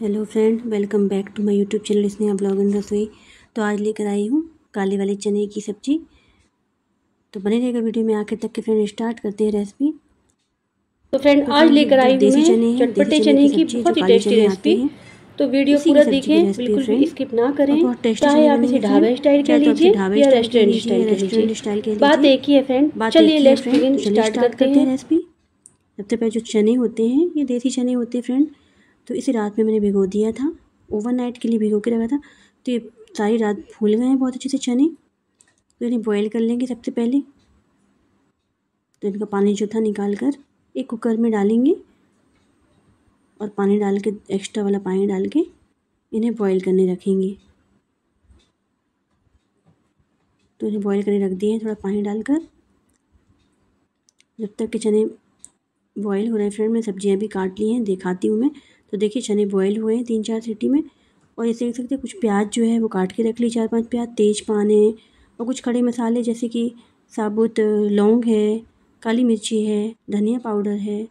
hello friend welcome back to my YouTube channel इसने आप blog इन रसोई तो आज लेकर आई हूँ काले वाले चने की सब्ज़ी तो बने रहेगा वीडियो में आखिर तक के फ्रेंड स्टार्ट करते हैं रेसिपी तो फ्रेंड तो आज लेकर आई हूँ चने चटपटे चने की बहुत ही टेस्टी रेसिपी तो वीडियो पूरा देखें बिल्कुल भी स्किप ना करें चाहे आप इसे ढाबे स्टाइल के तो तो लीजिए या रेस्टोरेंट स्टाइल कह बात एक ही है फ्रेंड चलिए लेट्स बिगिन स्टार्ट करते हैं रेसिपी सबसे पहले जो चने होते हैं ये देसी चने होते हैं फ्रेंड तो इसे रात में मैंने भिगो दिया था ओवरनाइट के लिए भिगो के रखा था तो ये सारी रात फूल गए हैं बहुत अच्छे से चने तो इन्हें बॉयल कर लेंगे सबसे पहले तो इनका पानी जो था निकाल कर एक कुकर में डालेंगे और पानी डाल के एक्स्ट्रा वाला पानी डाल के इन्हें बॉयल करने रखेंगे तो इन्हें बॉयल करने रख दिए थोड़ा पानी डालकर जब तक के चने बॉयल हो रहे हैं फ्रेंड मैं सब्जियां भी काट ली हैं दिखाती हूँ मैं तो देखिए चने बॉयल हुए हैं तीन चार सीटी में और ऐसे देख सकते हैं कुछ प्याज जो है वो काट के रख ली चार पांच प्याज तेज पान है और कुछ खड़े मसाले जैसे कि साबुत लौंग है काली मिर्ची है धनिया पाउडर है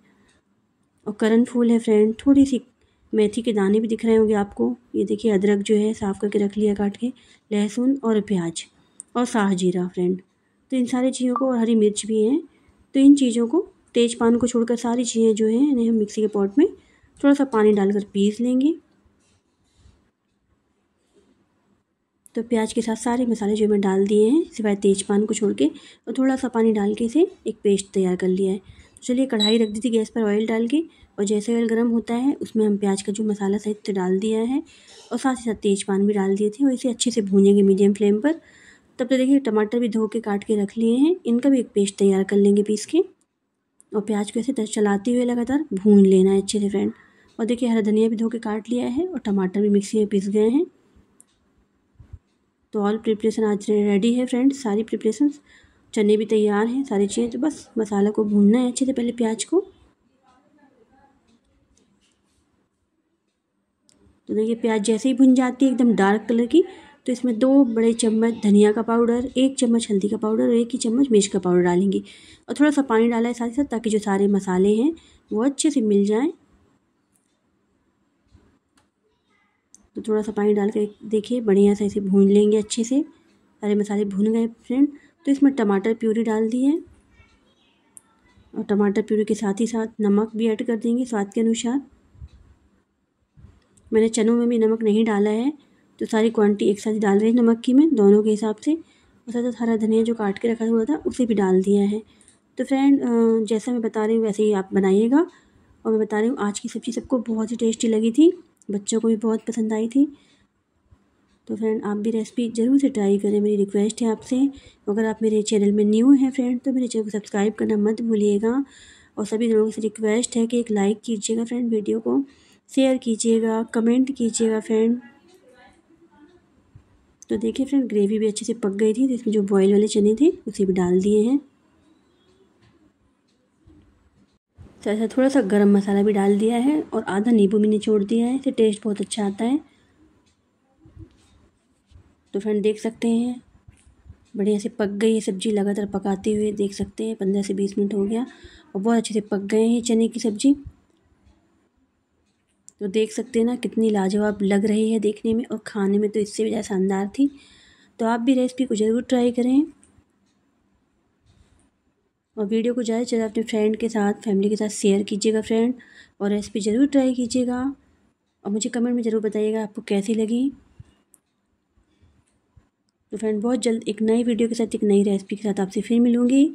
और करण फूल है फ्रेंड थोड़ी सी मेथी के दाने भी दिख रहे होंगे आपको ये देखिए अदरक जो है साफ़ करके रख लिया काट के लहसुन और प्याज और साह जीरा फ्रेंड तो इन सारी चीज़ों को और हरी मिर्च भी हैं तो इन चीज़ों को तेज पान को छोड़कर सारी चीज़ें जो हैं इन्हें हम मिक्सी के पॉट में थोड़ा सा पानी डालकर पीस लेंगे तो प्याज के साथ सारे मसाले जो मैं डाल दिए हैं सिवाय तेज़पान को छोड़ के और थोड़ा सा पानी डाल के इसे एक पेस्ट तैयार कर लिया है तो चलिए कढ़ाई रख दी थी गैस पर ऑयल डाल के और जैसे ऑयल गर्म होता है उसमें हम प्याज का जो मसाला सहित डाल दिया है और साथ ही साथ तेज़पान भी डाल दिए थे और इसे अच्छे से भूनेंगे मीडियम फ्लेम पर तब तो देखिए टमाटर भी धो के काट के रख लिए हैं इनका भी एक पेस्ट तैयार कर लेंगे पीस के और प्याज को ऐसे चलाते हुए लगातार भून लेना है अच्छे से फ्रेंड और देखिए हरा धनिया भी धो के काट लिया है और टमाटर भी मिक्सी में पीस गए हैं तो ऑल प्रिपरेशन आज रेडी है फ्रेंड्स सारी प्रिपरेशन चने भी तैयार हैं सारी चीज़ें तो बस मसाला को भूनना है अच्छे से पहले प्याज को तो देखिए प्याज जैसे ही भुन जाती है एकदम डार्क कलर की तो इसमें दो बड़े चम्मच धनिया का पाउडर एक चम्मच हल्दी का पाउडर और एक ही चम्मच मिर्च का पाउडर डालेंगे और थोड़ा सा पानी डाला है साथ ही साथ ताकि जो सारे मसाले हैं वो अच्छे से मिल जाएँ तो थोड़ा सा पानी डाल के देखिए बढ़िया से इसे भून लेंगे अच्छे से सारे मसाले भून गए फ्रेंड तो इसमें टमाटर प्यूरी डाल दिए और टमाटर प्यूरी के साथ ही साथ नमक भी ऐड कर देंगे स्वाद के अनुसार मैंने चनों में भी नमक नहीं डाला है तो सारी क्वांटिटी एक साथ डाल रही है नमक की मैं दोनों के हिसाब से और साथ साथ हरा धनिया जो काट के रखा हुआ था उसे भी डाल दिया है तो फ्रेंड जैसा मैं बता रही हूँ वैसे ही आप बनाइएगा और मैं बता रही हूँ आज की सब्ज़ी सबको बहुत ही टेस्टी लगी थी बच्चों को भी बहुत पसंद आई थी तो फ्रेंड आप भी रेसिपी ज़रूर से ट्राई करें मेरी रिक्वेस्ट है आपसे अगर आप मेरे चैनल में न्यू हैं फ्रेंड तो मेरे चैनल को सब्सक्राइब करना मत भूलिएगा और सभी लोगों से रिक्वेस्ट है कि एक लाइक कीजिएगा फ्रेंड वीडियो को शेयर कीजिएगा कमेंट कीजिएगा फ्रेंड तो देखिए फ्रेंड ग्रेवी भी अच्छे से पक गई थी तो इसमें जो बॉयल वाले चने थे उसे भी डाल दिए हैं तो ऐसा थोड़ा सा गरम मसाला भी डाल दिया है और आधा नींबू भी निचोड़ दिया है इससे टेस्ट बहुत अच्छा आता है तो फ्रेंड देख सकते हैं बढ़िया से पक गई है सब्ज़ी लगातार पकाते हुए देख सकते हैं पंद्रह से बीस मिनट हो गया और बहुत अच्छे से पक गए हैं चने की सब्ज़ी तो देख सकते हैं ना कितनी लाजवाब लग रही है देखने में और खाने में तो इससे भी ज़्यादा शानदार थी तो आप भी रेसिपी को ज़रूर ट्राई करें और वीडियो को ज़्यादा से ज़्यादा अपने फ्रेंड के साथ फैमिली के साथ शेयर कीजिएगा फ्रेंड और रेसिपी ज़रूर ट्राई कीजिएगा और मुझे कमेंट में ज़रूर बताइएगा आपको कैसी लगी तो फ्रेंड बहुत जल्द एक नई वीडियो के साथ एक नई रेसिपी के साथ आपसे फिर मिलूँगी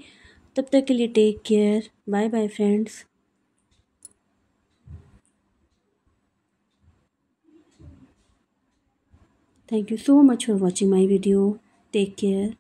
तब तक के लिए take care bye bye friends thank you so much for watching my video take care